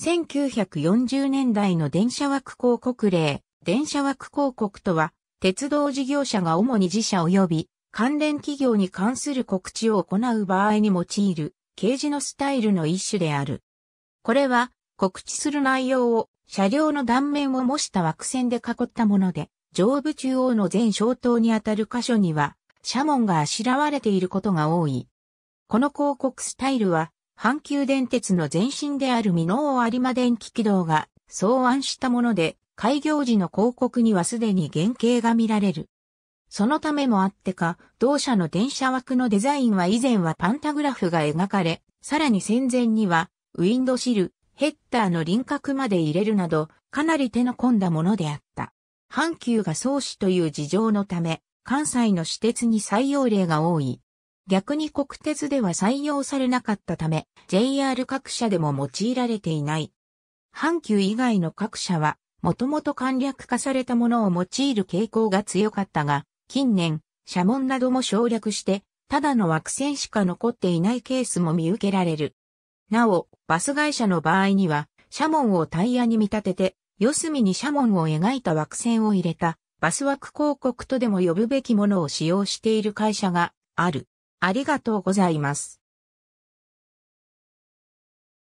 1940年代の電車枠広告令、電車枠広告とは、鉄道事業者が主に自社及び関連企業に関する告知を行う場合に用いる掲示のスタイルの一種である。これは告知する内容を車両の断面を模した枠線で囲ったもので、上部中央の全小灯にあたる箇所には、社門があしらわれていることが多い。この広告スタイルは、阪急電鉄の前身である美濃有馬電気軌道が草案したもので、開業時の広告にはすでに原型が見られる。そのためもあってか、同社の電車枠のデザインは以前はパンタグラフが描かれ、さらに戦前には、ウィンドシル、ヘッダーの輪郭まで入れるなど、かなり手の込んだものであった。阪急が創始という事情のため、関西の私鉄に採用例が多い。逆に国鉄では採用されなかったため、JR 各社でも用いられていない。阪急以外の各社は、もともと簡略化されたものを用いる傾向が強かったが、近年、社門なども省略して、ただの枠線しか残っていないケースも見受けられる。なお、バス会社の場合には、社門をタイヤに見立てて、四隅に社門を描いた枠線を入れた、バス枠広告とでも呼ぶべきものを使用している会社がある。ありがとうございます。